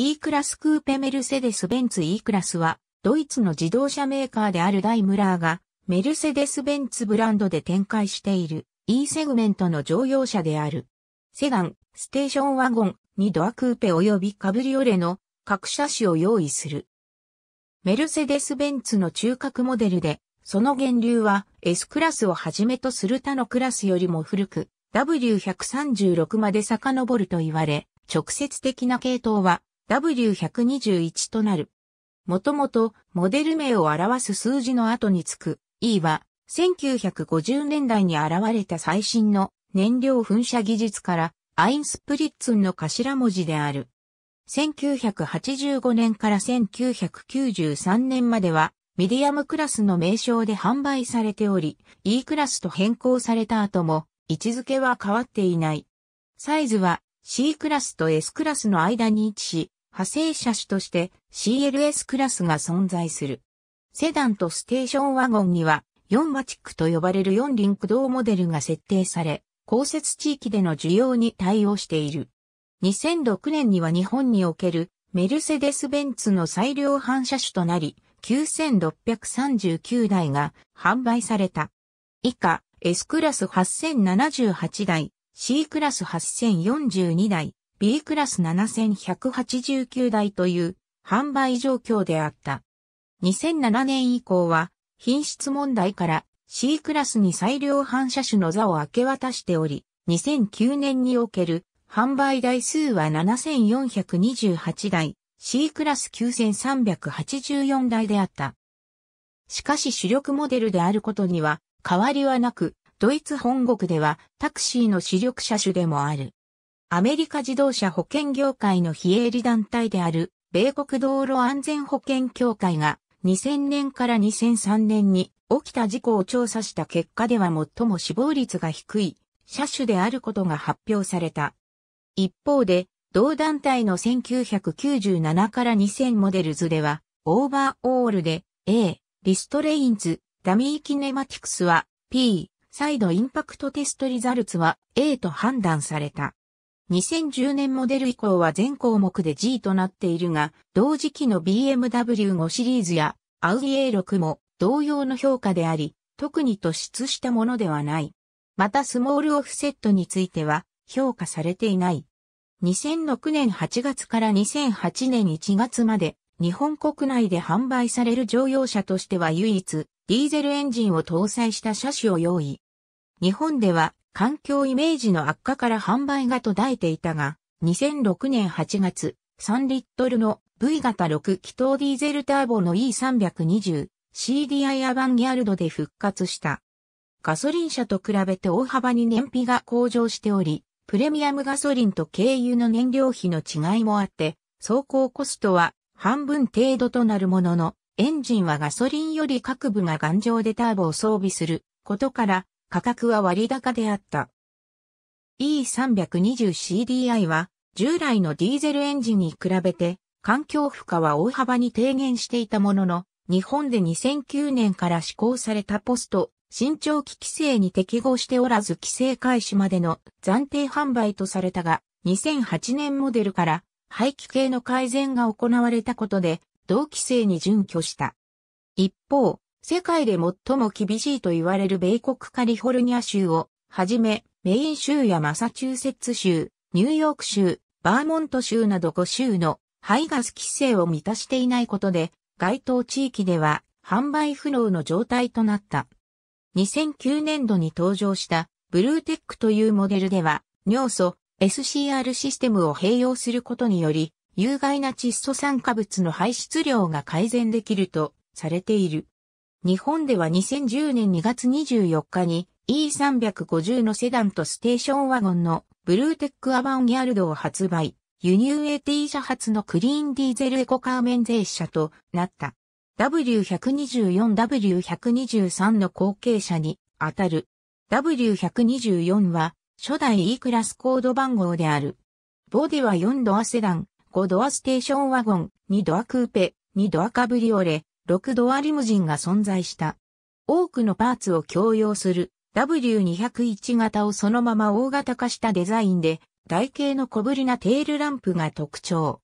E クラスクーペメルセデス・ベンツ E クラスは、ドイツの自動車メーカーであるダイムラーが、メルセデス・ベンツブランドで展開している E セグメントの乗用車である。セダン、ステーションワゴン、にドアクーペ及びカブリオレの各車種を用意する。メルセデス・ベンツの中核モデルで、その源流は S クラスをはじめとする他のクラスよりも古く、W136 まで遡ると言われ、直接的な系統は W121 となる。もともとモデル名を表す数字の後につく E は1950年代に現れた最新の燃料噴射技術からアインスプリッツンの頭文字である。1985年から1993年まではミディアムクラスの名称で販売されており、E クラスと変更された後も位置づけは変わっていない。サイズは C クラスと S クラスの間に位置し、派生車種として CLS クラスが存在する。セダンとステーションワゴンには4マチックと呼ばれる4輪駆動モデルが設定され、公設地域での需要に対応している。2006年には日本におけるメルセデス・ベンツの最良反射種となり、9639台が販売された。以下、S クラス8078台、C クラス8042台、B クラス7189台という販売状況であった。2007年以降は品質問題から C クラスに最良反射種の座を明け渡しており、2009年における販売台数は7428台、C クラス9384台であった。しかし主力モデルであることには変わりはなく、ドイツ本国ではタクシーの主力車種でもある。アメリカ自動車保険業界の非営利団体である、米国道路安全保険協会が、2000年から2003年に起きた事故を調査した結果では最も死亡率が低い車種であることが発表された。一方で、同団体の1997から2000モデルズでは、オーバーオールで A、リストレインズ、ダミーキネマティクスは P、サイドインパクトテストリザルツは A と判断された。2010年モデル以降は全項目で G となっているが、同時期の BMW5 シリーズやアウディ A6 も同様の評価であり、特に突出したものではない。またスモールオフセットについては評価されていない。2006年8月から2008年1月まで日本国内で販売される乗用車としては唯一ディーゼルエンジンを搭載した車種を用意。日本では環境イメージの悪化から販売が途絶えていたが、2006年8月、3リットルの V 型6気筒ディーゼルターボの E320、CDI アバンギャルドで復活した。ガソリン車と比べて大幅に燃費が向上しており、プレミアムガソリンと軽油の燃料費の違いもあって、走行コストは半分程度となるものの、エンジンはガソリンより各部が頑丈でターボを装備することから、価格は割高であった。E320CDI は従来のディーゼルエンジンに比べて環境負荷は大幅に低減していたものの、日本で2009年から施行されたポスト、新長期規制に適合しておらず規制開始までの暫定販売とされたが、2008年モデルから排気系の改善が行われたことで、同規制に準拠した。一方、世界で最も厳しいと言われる米国カリフォルニア州をはじめ、メイン州やマサチューセッツ州、ニューヨーク州、バーモント州など5州の排ガス規制を満たしていないことで、該当地域では販売不能の状態となった。2009年度に登場したブルーテックというモデルでは、尿素 SCR システムを併用することにより、有害な窒素酸化物の排出量が改善できるとされている。日本では2010年2月24日に E350 のセダンとステーションワゴンのブルーテックアバンギャルドを発売、輸入 AT 車発のクリーンディーゼルエコカー免税車となった。W124、W123 の後継者に当たる。W124 は初代 E クラスコード番号である。ボディは4ドアセダン、5ドアステーションワゴン、2ドアクーペ、2ドアカブリオレ、6ドアリムジンが存在した。多くのパーツを共用する W201 型をそのまま大型化したデザインで、台形の小ぶりなテールランプが特徴。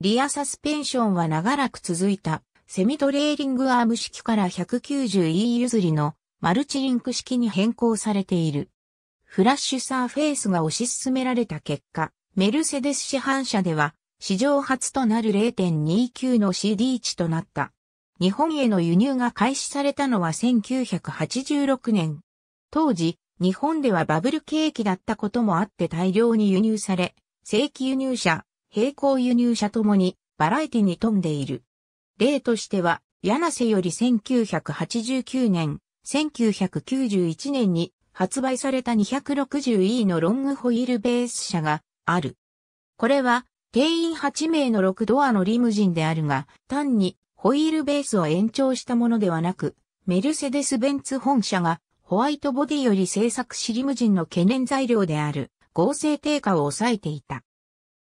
リアサスペンションは長らく続いた、セミトレーリングアーム式から 190E 譲りのマルチリンク式に変更されている。フラッシュサーフェイスが推し進められた結果、メルセデス市販車では史上初となる0.29の CD 値となった。日本への輸入が開始されたのは1986年。当時、日本ではバブル景気だったこともあって大量に輸入され、正規輸入車、並行輸入車ともにバラエティに富んでいる。例としては、柳瀬より1989年、1991年に発売された 260E のロングホイールベース車がある。これは定員8名の6ドアのリムジンであるが、単にホイールベースを延長したものではなく、メルセデス・ベンツ本社がホワイトボディより製作シリムジンの懸念材料である合成低下を抑えていた。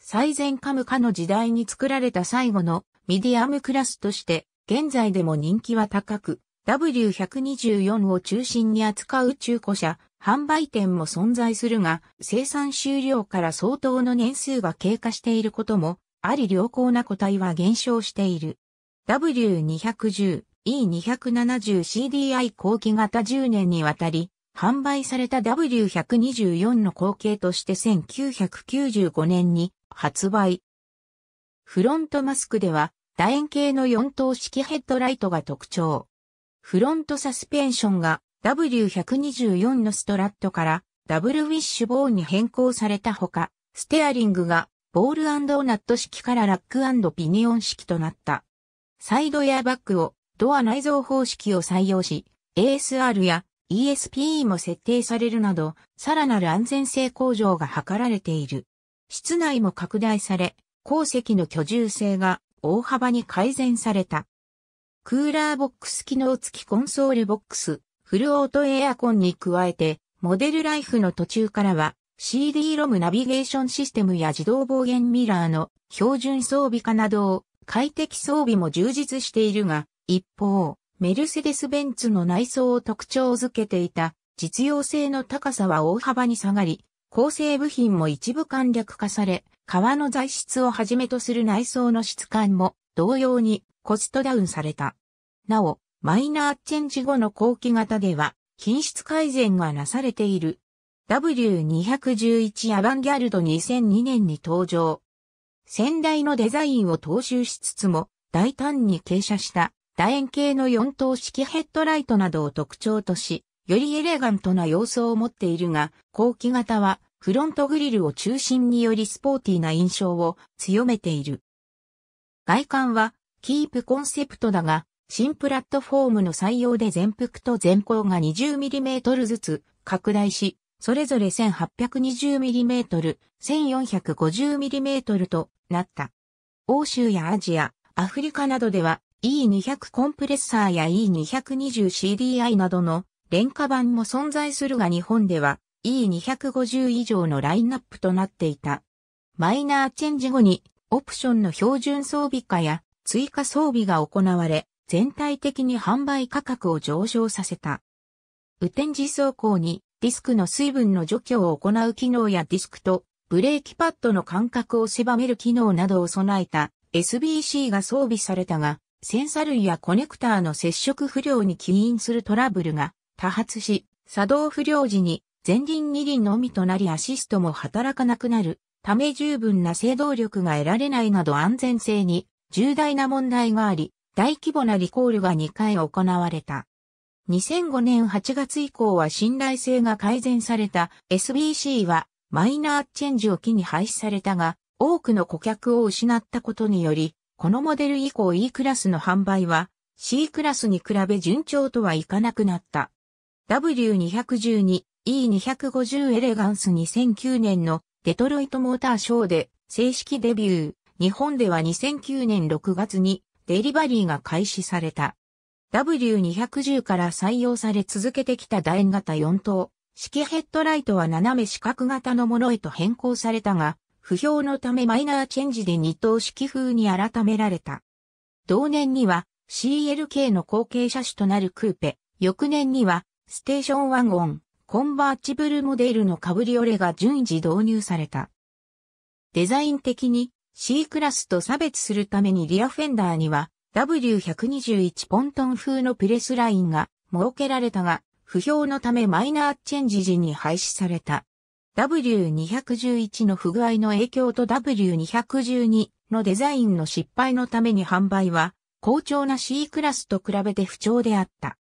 最前カムカの時代に作られた最後のミディアムクラスとして現在でも人気は高く W124 を中心に扱う中古車販売店も存在するが生産終了から相当の年数が経過していることもあり良好な個体は減少している。W210、E270CDI 後期型10年にわたり、販売された W124 の後継として1995年に発売。フロントマスクでは楕円形の4等式ヘッドライトが特徴。フロントサスペンションが W124 のストラットからダブルウィッシュボーンに変更されたほか、ステアリングがボールナット式からラックピニオン式となった。サイドエアバックをドア内蔵方式を採用し、ASR や ESPE も設定されるなど、さらなる安全性向上が図られている。室内も拡大され、鉱石の居住性が大幅に改善された。クーラーボックス機能付きコンソールボックス、フルオートエアコンに加えて、モデルライフの途中からは CD ロムナビゲーションシステムや自動防減ミラーの標準装備化などを快適装備も充実しているが、一方、メルセデス・ベンツの内装を特徴づけていた実用性の高さは大幅に下がり、構成部品も一部簡略化され、革の材質をはじめとする内装の質感も同様にコストダウンされた。なお、マイナーチェンジ後の後期型では品質改善がなされている。W211 アバンギャルド2002年に登場。先代のデザインを踏襲しつつも、大胆に傾斜した楕円形の4等式ヘッドライトなどを特徴とし、よりエレガントな様相を持っているが、後期型はフロントグリルを中心によりスポーティーな印象を強めている。外観はキープコンセプトだが、新プラットフォームの採用で全幅と前方が 20mm ずつ拡大し、それぞれ 1820mm、1450mm となった。欧州やアジア、アフリカなどでは E200 コンプレッサーや E220CDI などの廉価版も存在するが日本では E250 以上のラインナップとなっていた。マイナーチェンジ後にオプションの標準装備化や追加装備が行われ、全体的に販売価格を上昇させた。雨天時走行にディスクの水分の除去を行う機能やディスクとブレーキパッドの間隔を狭める機能などを備えた SBC が装備されたが、センサ類やコネクターの接触不良に起因するトラブルが多発し、作動不良時に前輪二輪のみとなりアシストも働かなくなるため十分な制動力が得られないなど安全性に重大な問題があり、大規模なリコールが2回行われた。2005年8月以降は信頼性が改善された SBC はマイナーチェンジを機に廃止されたが、多くの顧客を失ったことにより、このモデル以降 E クラスの販売は C クラスに比べ順調とはいかなくなった。W212、E250 エレガンス2009年のデトロイトモーターショーで正式デビュー。日本では2009年6月にデリバリーが開始された。W210 から採用され続けてきた楕円型4等、式ヘッドライトは斜め四角型のものへと変更されたが、不評のためマイナーチェンジで2等式風に改められた。同年には CLK の後継車種となるクーペ、翌年にはステーションワゴン、コンバーチブルモデルのカブリオレが順次導入された。デザイン的に C クラスと差別するためにリアフェンダーには W121 ポントン風のプレスラインが設けられたが、不評のためマイナーチェンジ時に廃止された。W211 の不具合の影響と W212 のデザインの失敗のために販売は、好調な C クラスと比べて不調であった。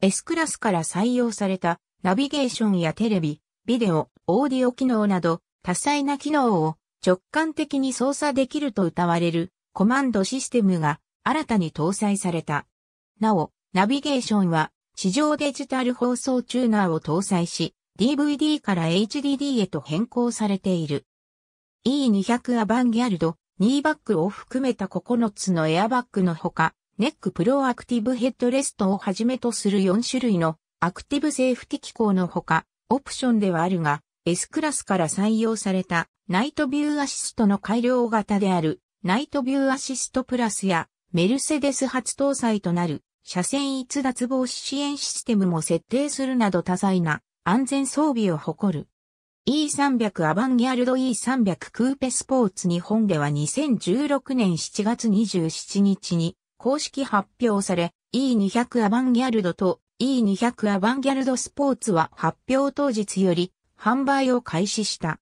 S クラスから採用されたナビゲーションやテレビ、ビデオ、オーディオ機能など多彩な機能を直感的に操作できると謳われるコマンドシステムが新たに搭載された。なお、ナビゲーションは、地上デジタル放送チューナーを搭載し、DVD から HDD へと変更されている。E200 アバンギャルド、ニーバックを含めた9つのエアバッグのほか、ネックプロアクティブヘッドレストをはじめとする4種類のアクティブセーフティ機構のほか、オプションではあるが、S クラスから採用されたナイトビューアシストの改良型であるナイトビューアシストプラスや、メルセデス初搭載となる、車線逸脱防止支援システムも設定するなど多彩な安全装備を誇る。E300 アバンギャルド E300 クーペスポーツ日本では2016年7月27日に公式発表され E200 アバンギャルドと E200 アバンギャルドスポーツは発表当日より販売を開始した。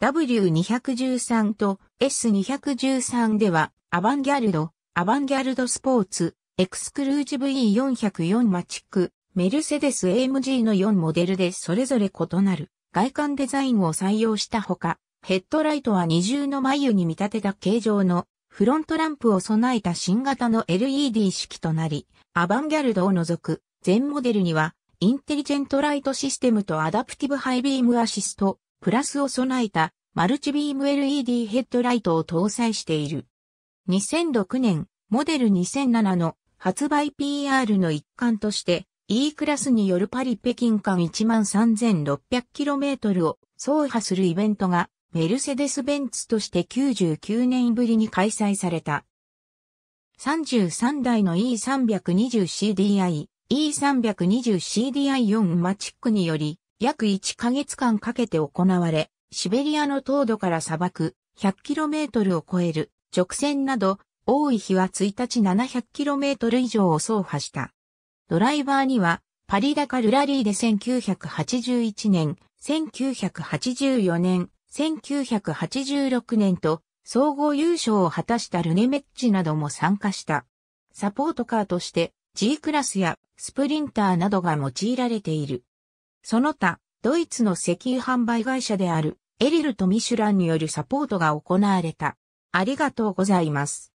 W213 と S213 では、アバンギャルド、アバンギャルドスポーツ、エクスクルージブ E404 マチック、メルセデス AMG の4モデルでそれぞれ異なる外観デザインを採用したほか、ヘッドライトは二重の眉に見立てた形状のフロントランプを備えた新型の LED 式となり、アバンギャルドを除く全モデルにはインテリジェントライトシステムとアダプティブハイビームアシスト、プラスを備えたマルチビーム LED ヘッドライトを搭載している。2006年、モデル2007の発売 PR の一環として E クラスによるパリ北京間 13,600km を走破するイベントがメルセデス・ベンツとして99年ぶりに開催された。33台の E320CDI、E320CDI4 マチックにより約1ヶ月間かけて行われ、シベリアの凍土から砂漠 100km を超える直線など、多い日は1日 700km 以上を走破した。ドライバーには、パリダカルラリーで1981年、1984年、1986年と総合優勝を果たしたルネメッチなども参加した。サポートカーとして G クラスやスプリンターなどが用いられている。その他、ドイツの石油販売会社であるエリルとミシュランによるサポートが行われた。ありがとうございます。